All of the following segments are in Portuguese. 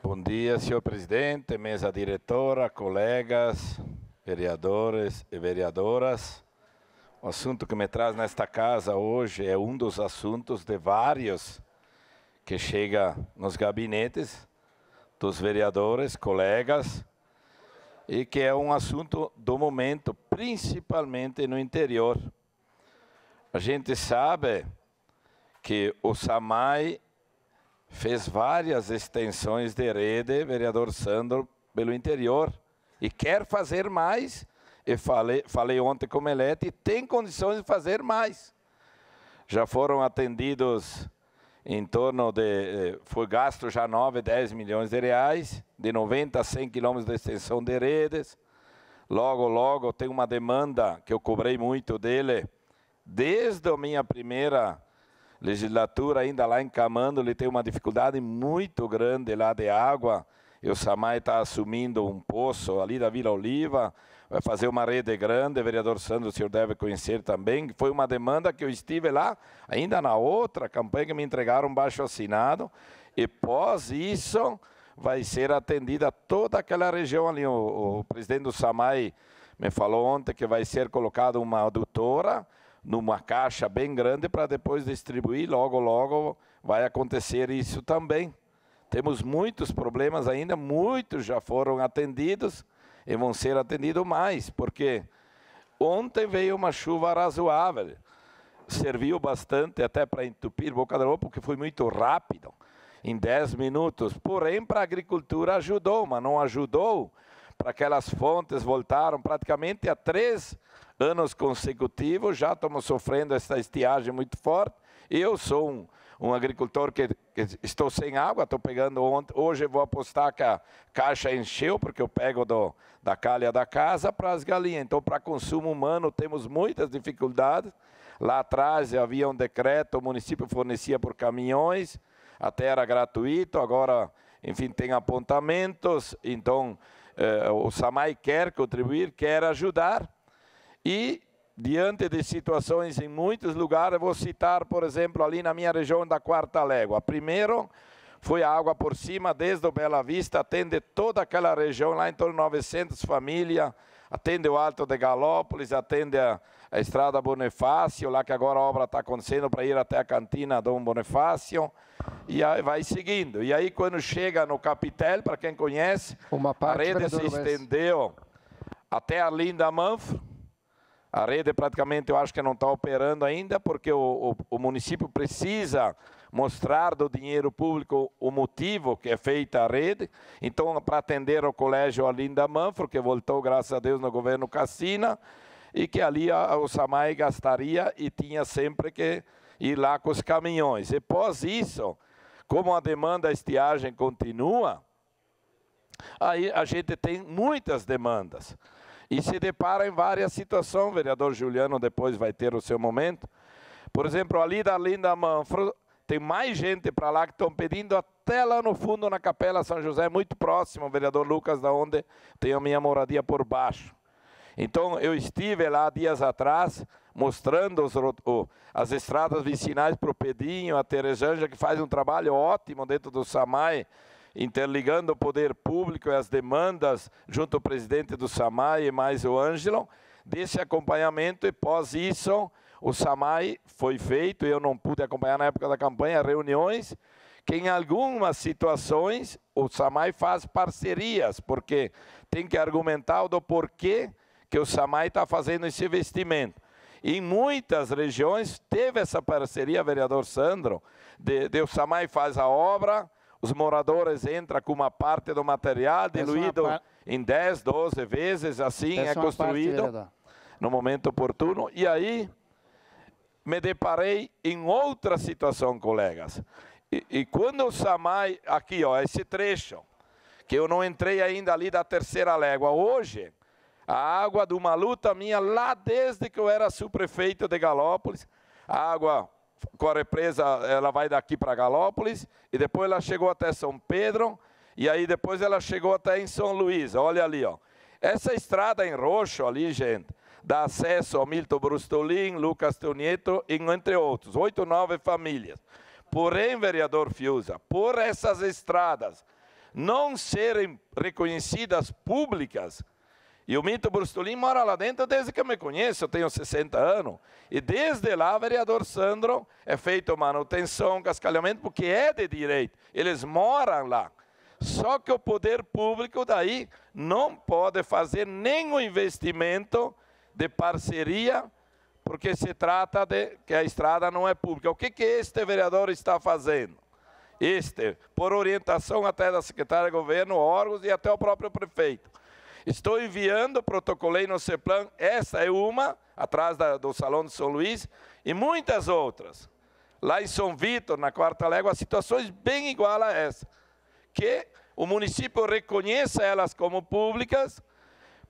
Bom dia, senhor presidente, mesa diretora, colegas, vereadores e vereadoras. O assunto que me traz nesta casa hoje é um dos assuntos de vários que chega nos gabinetes dos vereadores, colegas, e que é um assunto do momento, principalmente no interior. A gente sabe que o SAMAI fez várias extensões de rede, vereador Sandro, pelo interior, e quer fazer mais. Eu falei, falei ontem com o Melete, tem condições de fazer mais. Já foram atendidos em torno de, eh, foi gasto já 9, 10 milhões de reais, de 90 a 100 quilômetros de extensão de redes. Logo, logo, tem uma demanda que eu cobrei muito dele, desde a minha primeira legislatura, ainda lá em Camando, ele tem uma dificuldade muito grande lá de água. E o Samay está assumindo um poço ali da Vila Oliva, vai fazer uma rede grande, o vereador Sandro, o senhor deve conhecer também, foi uma demanda que eu estive lá, ainda na outra campanha que me entregaram baixo assinado, e pós isso vai ser atendida toda aquela região ali. O, o presidente do Samay me falou ontem que vai ser colocada uma adutora, numa caixa bem grande para depois distribuir. Logo, logo vai acontecer isso também. Temos muitos problemas ainda, muitos já foram atendidos e vão ser atendidos mais, porque ontem veio uma chuva razoável, serviu bastante até para entupir Boca da Lua, porque foi muito rápido, em 10 minutos. Porém, para a agricultura ajudou, mas não ajudou para aquelas fontes voltaram praticamente há três anos consecutivos, já estamos sofrendo essa estiagem muito forte. Eu sou um, um agricultor que, que, estou sem água, estou pegando ontem, hoje vou apostar que a caixa encheu, porque eu pego do, da calha da casa para as galinhas. Então, para consumo humano, temos muitas dificuldades. Lá atrás havia um decreto, o município fornecia por caminhões, até era gratuito, agora, enfim, tem apontamentos, então eh, o SAMAI quer contribuir, quer ajudar. E, diante de situações em muitos lugares, vou citar, por exemplo, ali na minha região da Quarta Légua. Primeiro, foi a água por cima, desde o Bela Vista, atende toda aquela região, lá em torno de 900 famílias, atende o Alto de Galópolis, atende a, a Estrada Bonifácio, lá que agora a obra está acontecendo para ir até a cantina Dom Bonifácio, e vai seguindo. E aí, quando chega no Capitel, para quem conhece, a rede se estendeu até a Linda Manfro, a rede praticamente eu acho que não está operando ainda, porque o, o, o município precisa mostrar do dinheiro público o motivo que é feita a rede. Então, para atender o colégio Alinda Manfro, que voltou, graças a Deus, no governo Cassina, e que ali a, o Samai gastaria e tinha sempre que ir lá com os caminhões. E após isso, como a demanda a estiagem continua, aí a gente tem muitas demandas. E se depara em várias situações, o vereador Juliano depois vai ter o seu momento. Por exemplo, ali da Linda Manfro, tem mais gente para lá que estão pedindo até lá no fundo, na Capela São José, muito próximo, vereador Lucas, da onde tem a minha moradia por baixo. Então, eu estive lá dias atrás, mostrando os, o, as estradas vicinais para o Pedinho, a Terejanja, que faz um trabalho ótimo dentro do SAMAI, interligando o poder público e as demandas, junto ao presidente do SAMAI e mais o Ângelo, desse acompanhamento e, pós isso, o SAMAI foi feito, eu não pude acompanhar na época da campanha, reuniões, que em algumas situações o SAMAI faz parcerias, porque tem que argumentar do porquê que o SAMAI está fazendo esse investimento. Em muitas regiões teve essa parceria, vereador Sandro, de, de o SAMAI faz a obra, os moradores entram com uma parte do material é diluído par... em 10, 12 vezes, assim Essa é, é construído parte, no momento oportuno. E aí me deparei em outra situação, colegas. E, e quando o Samai, aqui, ó, esse trecho, que eu não entrei ainda ali da terceira légua, hoje, a água de uma luta tá minha lá desde que eu era subprefeito de Galópolis, a água com a represa, ela vai daqui para Galópolis, e depois ela chegou até São Pedro, e aí depois ela chegou até em São Luís, olha ali, ó. Essa estrada em roxo ali, gente, dá acesso ao Milton Brustolin, Lucas Teunieto, entre outros, oito, nove famílias. Porém, vereador Fiuza, por essas estradas não serem reconhecidas públicas, e o Milton Brustolin mora lá dentro desde que eu me conheço, eu tenho 60 anos. E desde lá, vereador Sandro, é feito manutenção, cascalhamento, porque é de direito. Eles moram lá. Só que o poder público daí não pode fazer nenhum investimento de parceria, porque se trata de que a estrada não é pública. O que, que este vereador está fazendo? Este, por orientação até da secretária de governo, órgãos e até o próprio prefeito. Estou enviando, protocolei no CEPLAN, essa é uma, atrás da, do Salão de São Luís, e muitas outras. Lá em São Vitor, na Quarta Légua, situações bem igual a essa. Que o município reconheça elas como públicas,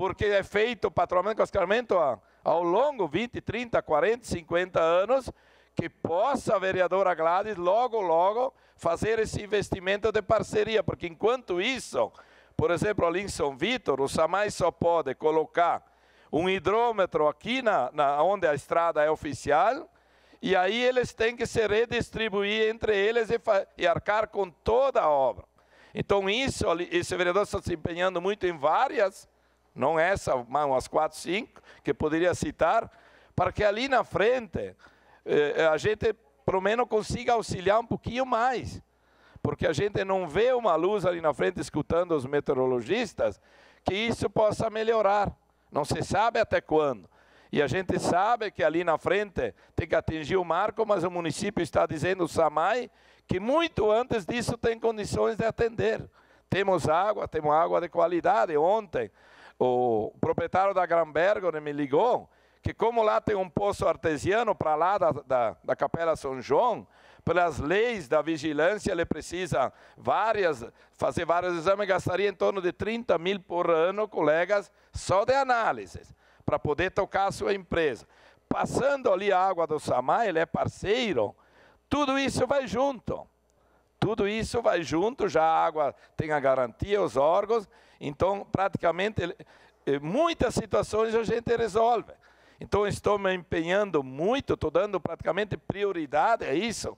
porque é feito patrulhamento, cascamento ao longo 20, 30, 40, 50 anos, que possa a vereadora Gladys logo, logo fazer esse investimento de parceria, porque enquanto isso, por exemplo, ali em São Vítor, o Samai só pode colocar um hidrômetro aqui na, na, onde a estrada é oficial, e aí eles têm que se redistribuir entre eles e, e arcar com toda a obra. Então, isso, esse vereador está se empenhando muito em várias não é essa, mas umas quatro, cinco, que poderia citar, para que ali na frente eh, a gente, pelo menos, consiga auxiliar um pouquinho mais. Porque a gente não vê uma luz ali na frente, escutando os meteorologistas, que isso possa melhorar. Não se sabe até quando. E a gente sabe que ali na frente tem que atingir o marco, mas o município está dizendo, o SAMAI, que muito antes disso tem condições de atender. Temos água, temos água de qualidade. Ontem o proprietário da Gramberger né, me ligou que como lá tem um poço artesiano para lá da, da, da Capela São João, pelas leis da vigilância ele precisa várias, fazer vários exames, gastaria em torno de 30 mil por ano, colegas, só de análises, para poder tocar a sua empresa. Passando ali a água do Samá, ele é parceiro, tudo isso vai junto. Tudo isso vai junto, já a água tem a garantia, os órgãos, então, praticamente, eh, muitas situações a gente resolve. Então, estou me empenhando muito, estou dando praticamente prioridade a isso,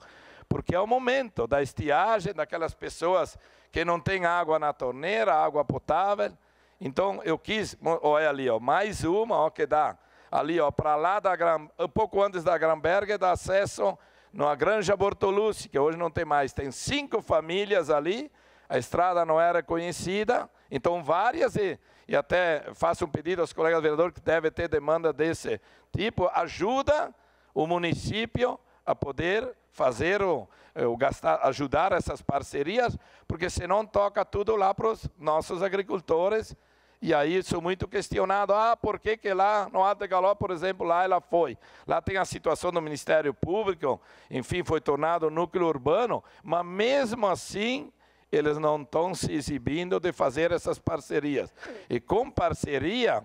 porque é o momento da estiagem, daquelas pessoas que não têm água na torneira, água potável. Então, eu quis, olha ali, ó, mais uma, ó, que dá ali, ó, para lá da Gran, um pouco antes da Granberga, dá acesso na Granja Bortolucci, que hoje não tem mais, tem cinco famílias ali, a estrada não era conhecida, então, várias, e, e até faço um pedido aos colegas vereadores que devem ter demanda desse tipo, ajuda o município a poder fazer o, eh, o gastar, ajudar essas parcerias, porque senão toca tudo lá para os nossos agricultores, e aí isso muito questionado. Ah, por que, que lá no Ategaló, por exemplo, lá ela foi? Lá tem a situação do Ministério Público, enfim, foi tornado núcleo urbano, mas mesmo assim eles não estão se exibindo de fazer essas parcerias. E com parceria,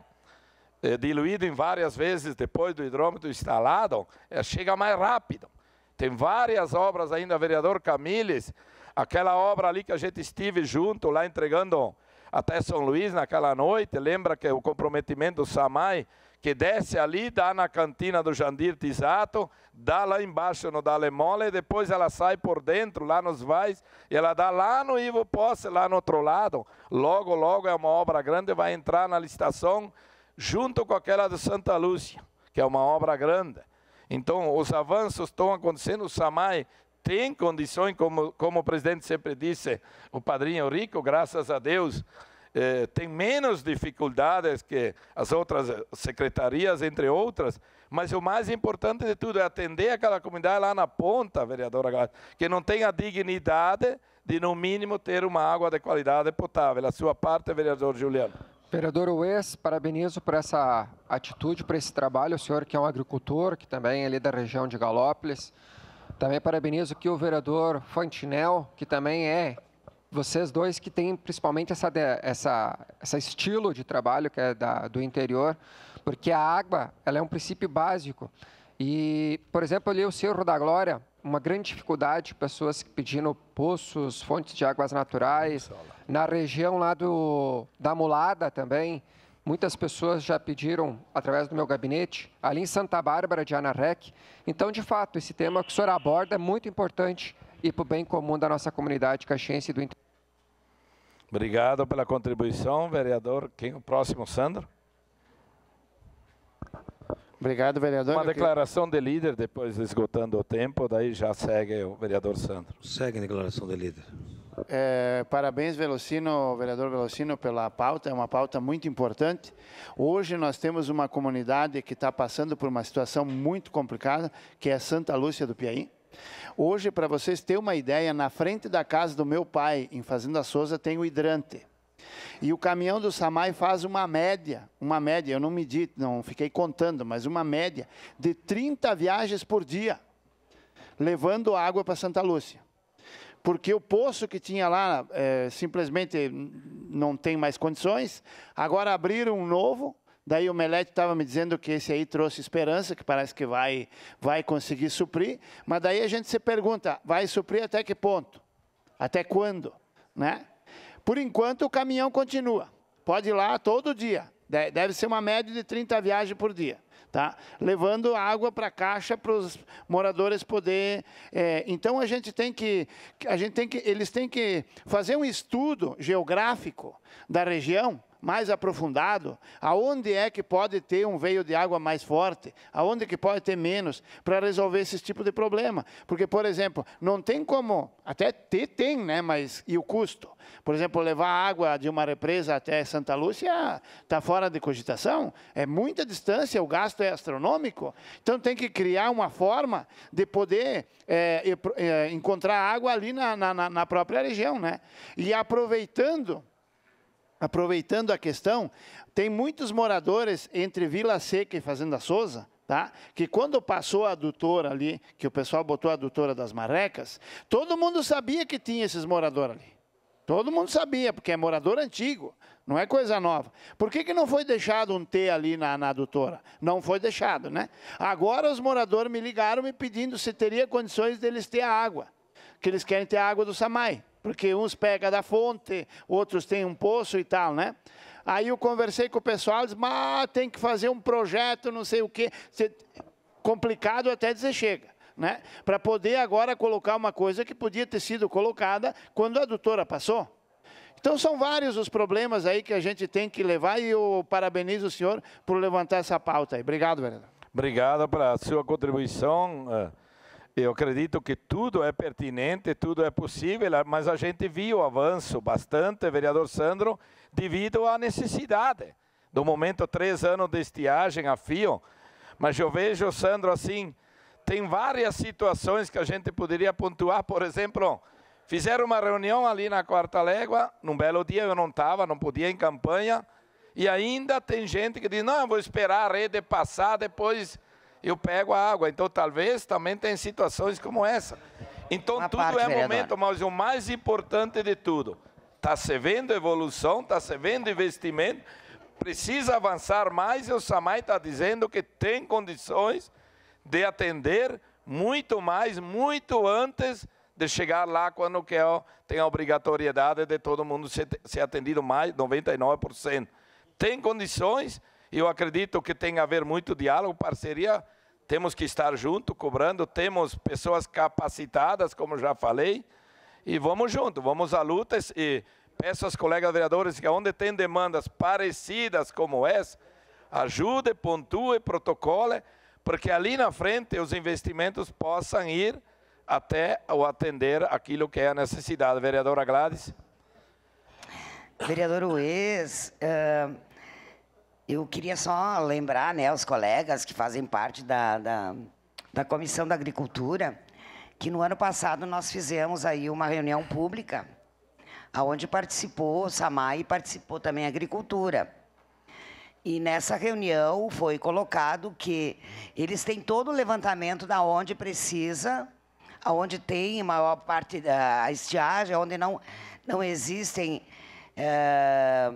é, diluído em várias vezes depois do hidrômetro instalado, é, chega mais rápido. Tem várias obras ainda, vereador Camilles, aquela obra ali que a gente estive junto lá entregando até São Luís naquela noite, lembra que o comprometimento do SAMAI que desce ali, dá na cantina do Jandir Tisato, dá lá embaixo no Dale Mole, depois ela sai por dentro, lá nos vais, e ela dá lá no Ivo Posse, lá no outro lado. Logo, logo é uma obra grande, vai entrar na licitação junto com aquela de Santa Lúcia, que é uma obra grande. Então, os avanços estão acontecendo, o Samai tem condições, como, como o presidente sempre disse, o padrinho rico, graças a Deus, eh, tem menos dificuldades que as outras secretarias, entre outras, mas o mais importante de tudo é atender aquela comunidade lá na ponta, vereadora Gladys, que não tem a dignidade de, no mínimo, ter uma água de qualidade potável. A sua parte, vereador Juliano. Vereador wes parabenizo por essa atitude, por esse trabalho. O senhor que é um agricultor, que também é ali da região de Galópolis. Também parabenizo que o vereador Fantinel, que também é vocês dois que têm principalmente essa, essa, essa estilo de trabalho que é da, do interior, porque a água ela é um princípio básico. E, por exemplo, ali o Cerro da Glória, uma grande dificuldade, pessoas pedindo poços, fontes de águas naturais. Na região lá do, da Mulada também, muitas pessoas já pediram através do meu gabinete, ali em Santa Bárbara de Anarec. Então, de fato, esse tema que o senhor aborda é muito importante e para o bem comum da nossa comunidade caxiense do interior. Obrigado pela contribuição, vereador. Quem o próximo, Sandro? Obrigado, vereador. Uma declaração de líder, depois esgotando o tempo, daí já segue o vereador Sandro. Segue a declaração de líder. É, parabéns, Velocino, vereador Velocino, pela pauta. É uma pauta muito importante. Hoje nós temos uma comunidade que está passando por uma situação muito complicada, que é Santa Lúcia do Piauí. Hoje, para vocês terem uma ideia, na frente da casa do meu pai, em Fazenda Souza, tem o hidrante. E o caminhão do Samai faz uma média, uma média, eu não medi, não fiquei contando, mas uma média de 30 viagens por dia, levando água para Santa Lúcia. Porque o poço que tinha lá é, simplesmente não tem mais condições. Agora abriram um novo, Daí o Melete estava me dizendo que esse aí trouxe esperança, que parece que vai, vai conseguir suprir. Mas daí a gente se pergunta, vai suprir até que ponto? Até quando? Né? Por enquanto, o caminhão continua. Pode ir lá todo dia. Deve ser uma média de 30 viagens por dia. Tá? Levando água para a caixa para os moradores poder. É, então a gente tem que, a gente tem que, eles têm que fazer um estudo geográfico da região mais aprofundado, aonde é que pode ter um veio de água mais forte, aonde que pode ter menos, para resolver esse tipo de problema. Porque, por exemplo, não tem como, até ter, tem, né, mas e o custo? Por exemplo, levar água de uma represa até Santa Lúcia está fora de cogitação, é muita distância, o gasto é astronômico, então tem que criar uma forma de poder é, é, encontrar água ali na, na, na própria região, né? E aproveitando aproveitando a questão, tem muitos moradores entre Vila Seca e Fazenda Souza, tá? Que quando passou a adutora ali, que o pessoal botou a adutora das marrecas, todo mundo sabia que tinha esses moradores ali. Todo mundo sabia, porque é morador antigo, não é coisa nova. Por que, que não foi deixado um T ali na, na adutora? Não foi deixado, né? Agora os moradores me ligaram me pedindo se teria condições deles ter a água, que eles querem ter a água do Samai porque uns pega da fonte, outros têm um poço e tal, né? Aí eu conversei com o pessoal, disse, mas tem que fazer um projeto, não sei o quê. Complicado até dizer chega. Né? Para poder agora colocar uma coisa que podia ter sido colocada quando a doutora passou. Então são vários os problemas aí que a gente tem que levar e eu parabenizo o senhor por levantar essa pauta aí. Obrigado, vereador. Obrigado pela sua contribuição. É. Eu acredito que tudo é pertinente, tudo é possível, mas a gente viu avanço bastante, vereador Sandro, devido à necessidade. Do momento, três anos de estiagem a fio, mas eu vejo, Sandro, assim, tem várias situações que a gente poderia pontuar, por exemplo, fizeram uma reunião ali na Quarta Légua, num belo dia eu não estava, não podia em campanha, e ainda tem gente que diz, não, eu vou esperar a rede passar, depois eu pego a água. Então, talvez também tem situações como essa. Então, Uma tudo parte, é vereadora. momento, mas o mais importante de tudo, está se vendo evolução, está se vendo investimento, precisa avançar mais e o SAMAI está dizendo que tem condições de atender muito mais, muito antes de chegar lá quando que tem a obrigatoriedade de todo mundo ser, ser atendido mais, 99%. Tem condições eu acredito que tem a ver muito diálogo, parceria. Temos que estar junto, cobrando. Temos pessoas capacitadas, como já falei. E vamos junto, vamos à luta. E peço aos colegas vereadores que onde tem demandas parecidas como essa, ajude, pontue, protocole, porque ali na frente os investimentos possam ir até ou atender aquilo que é a necessidade. Vereadora Gladys. Vereador Ues, eu queria só lembrar né, os colegas que fazem parte da, da, da Comissão da Agricultura que no ano passado nós fizemos aí uma reunião pública aonde participou o SAMAI e participou também a Agricultura. E nessa reunião foi colocado que eles têm todo o levantamento da onde precisa, aonde tem maior parte da estiagem, onde não, não existem é,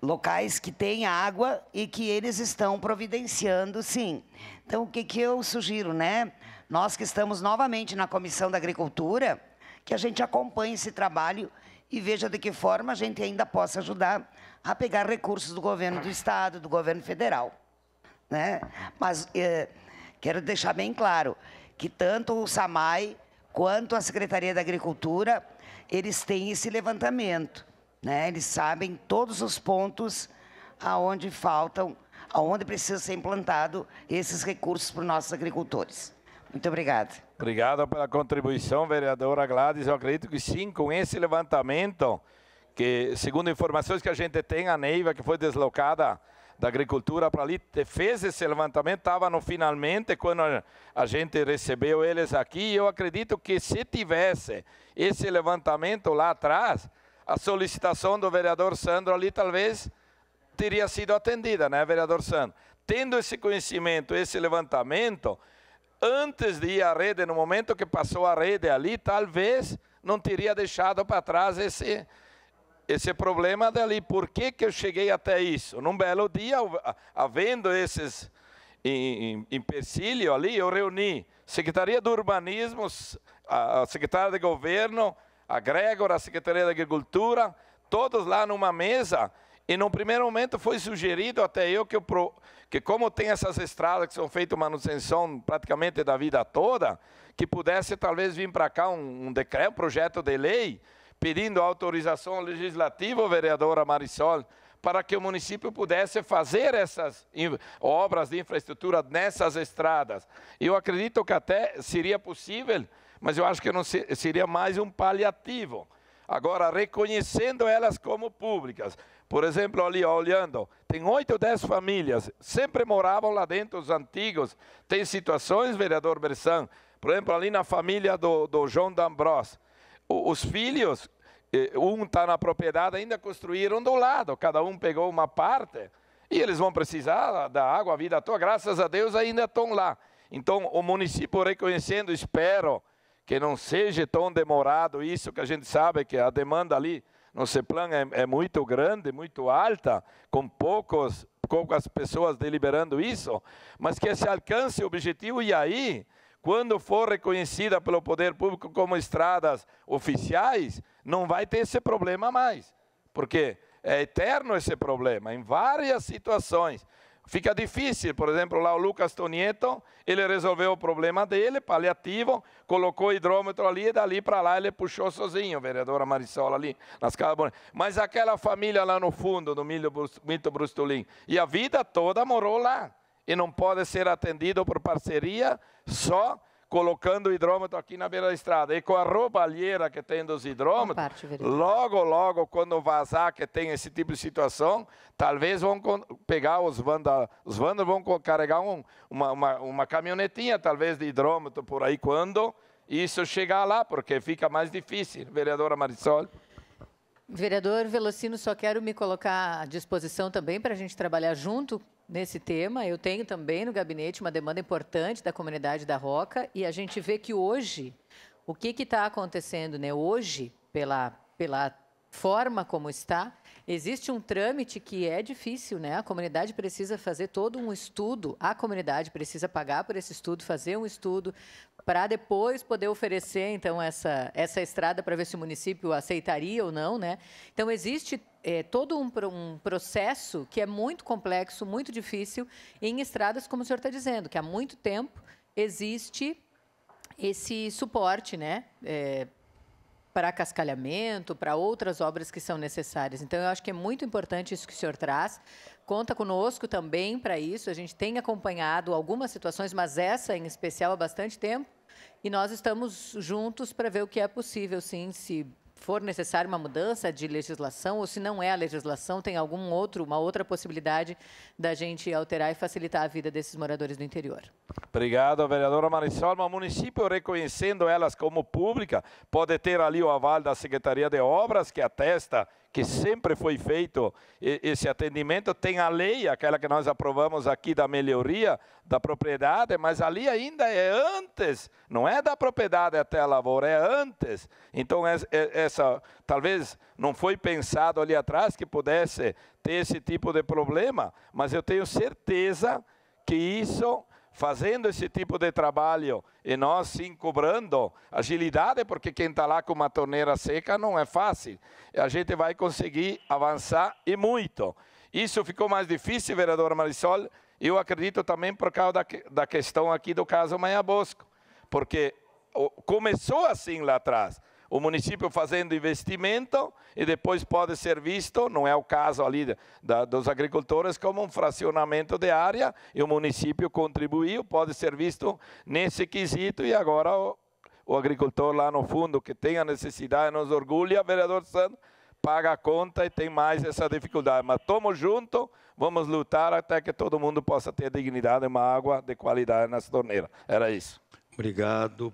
locais que têm água e que eles estão providenciando, sim. Então, o que, que eu sugiro, né? Nós que estamos novamente na Comissão da Agricultura, que a gente acompanhe esse trabalho e veja de que forma a gente ainda possa ajudar a pegar recursos do governo do Estado, do governo federal. Né? Mas eh, quero deixar bem claro que tanto o SAMAI quanto a Secretaria da Agricultura, eles têm esse levantamento. Né? Eles sabem todos os pontos aonde faltam, aonde precisa ser implantado esses recursos para os nossos agricultores. Muito obrigada. Obrigado pela contribuição, vereadora Gladys. Eu acredito que sim, com esse levantamento, que segundo informações que a gente tem, a Neiva, que foi deslocada da agricultura para ali, fez esse levantamento, estava no finalmente, quando a gente recebeu eles aqui, eu acredito que se tivesse esse levantamento lá atrás, a solicitação do vereador Sandro ali talvez teria sido atendida, né, vereador Sandro? Tendo esse conhecimento, esse levantamento, antes de ir à rede, no momento que passou a rede ali, talvez não teria deixado para trás esse, esse problema dali. Por que, que eu cheguei até isso? Num belo dia, havendo esses empecilhos ali, eu reuni Secretaria do Urbanismo, a Secretaria de Governo, a Gregor, a Secretaria da Agricultura, todos lá numa mesa. E no primeiro momento foi sugerido até eu que, eu, que como tem essas estradas que são feitas manutenção praticamente da vida toda, que pudesse talvez vir para cá um, um decreto, um projeto de lei, pedindo autorização legislativa, vereadora Marisol, para que o município pudesse fazer essas obras de infraestrutura nessas estradas. Eu acredito que até seria possível mas eu acho que não seria mais um paliativo. Agora, reconhecendo elas como públicas. Por exemplo, ali olhando, tem oito ou dez famílias, sempre moravam lá dentro os antigos. Tem situações, vereador Bersan, por exemplo, ali na família do, do João D'Ambrós. Os filhos, eh, um está na propriedade, ainda construíram do lado, cada um pegou uma parte. E eles vão precisar da água a vida toda, graças a Deus ainda estão lá. Então, o município reconhecendo, espero, que não seja tão demorado isso, que a gente sabe é que a demanda ali no CEPLAN é, é muito grande, muito alta, com poucos, poucas pessoas deliberando isso, mas que se alcance o objetivo e aí, quando for reconhecida pelo poder público como estradas oficiais, não vai ter esse problema mais, porque é eterno esse problema, em várias situações. Fica difícil, por exemplo, lá o Lucas Tonieto, ele resolveu o problema dele, paliativo, colocou o hidrômetro ali e dali para lá ele puxou sozinho, vereadora Marisola ali nas Calabona. Mas aquela família lá no fundo do Milton Brustolin, e a vida toda morou lá, e não pode ser atendido por parceria só colocando o hidrômetro aqui na beira da estrada. E com a roubalheira que tem dos hidrômetros, logo, logo, quando vazar que tem esse tipo de situação, talvez vão pegar os vândalos, os vândalos vão carregar um, uma, uma, uma caminhonetinha, talvez, de hidrômetro por aí, quando isso chegar lá, porque fica mais difícil. Vereadora Marisol. Vereador Velocino, só quero me colocar à disposição também para a gente trabalhar junto nesse tema. Eu tenho também no gabinete uma demanda importante da comunidade da Roca e a gente vê que hoje, o que está acontecendo, né? Hoje, pela, pela forma como está, Existe um trâmite que é difícil, né? A comunidade precisa fazer todo um estudo, a comunidade precisa pagar por esse estudo, fazer um estudo, para depois poder oferecer, então, essa, essa estrada para ver se o município aceitaria ou não, né? Então, existe é, todo um, um, processo que é muito complexo, muito difícil, em estradas, como o senhor está dizendo, que há muito tempo existe esse suporte, né? É, para cascalhamento, para outras obras que são necessárias. Então, eu acho que é muito importante isso que o senhor traz. Conta conosco também para isso. A gente tem acompanhado algumas situações, mas essa em especial há bastante tempo. E nós estamos juntos para ver o que é possível, sim, se for necessária uma mudança de legislação, ou se não é a legislação, tem algum outro, uma outra possibilidade da gente alterar e facilitar a vida desses moradores do interior. Obrigado, vereadora Marisol. O município, reconhecendo elas como pública, pode ter ali o aval da Secretaria de Obras, que atesta que sempre foi feito esse atendimento. Tem a lei, aquela que nós aprovamos aqui da melhoria da propriedade, mas ali ainda é antes, não é da propriedade até a lavoura, é antes. Então, essa talvez não foi pensado ali atrás que pudesse ter esse tipo de problema, mas eu tenho certeza que isso fazendo esse tipo de trabalho e nós sim cobrando agilidade, porque quem está lá com uma torneira seca não é fácil. E a gente vai conseguir avançar e muito. Isso ficou mais difícil, vereadora Marisol, eu acredito também por causa da, da questão aqui do caso Maia Bosco, porque começou assim lá atrás o município fazendo investimento e depois pode ser visto, não é o caso ali da, dos agricultores, como um fracionamento de área e o município contribuiu, pode ser visto nesse quesito e agora o, o agricultor lá no fundo que tem a necessidade, nos orgulha, vereador Santos, paga a conta e tem mais essa dificuldade. Mas estamos juntos, vamos lutar até que todo mundo possa ter dignidade e uma água de qualidade nas torneiras. Era isso. Obrigado.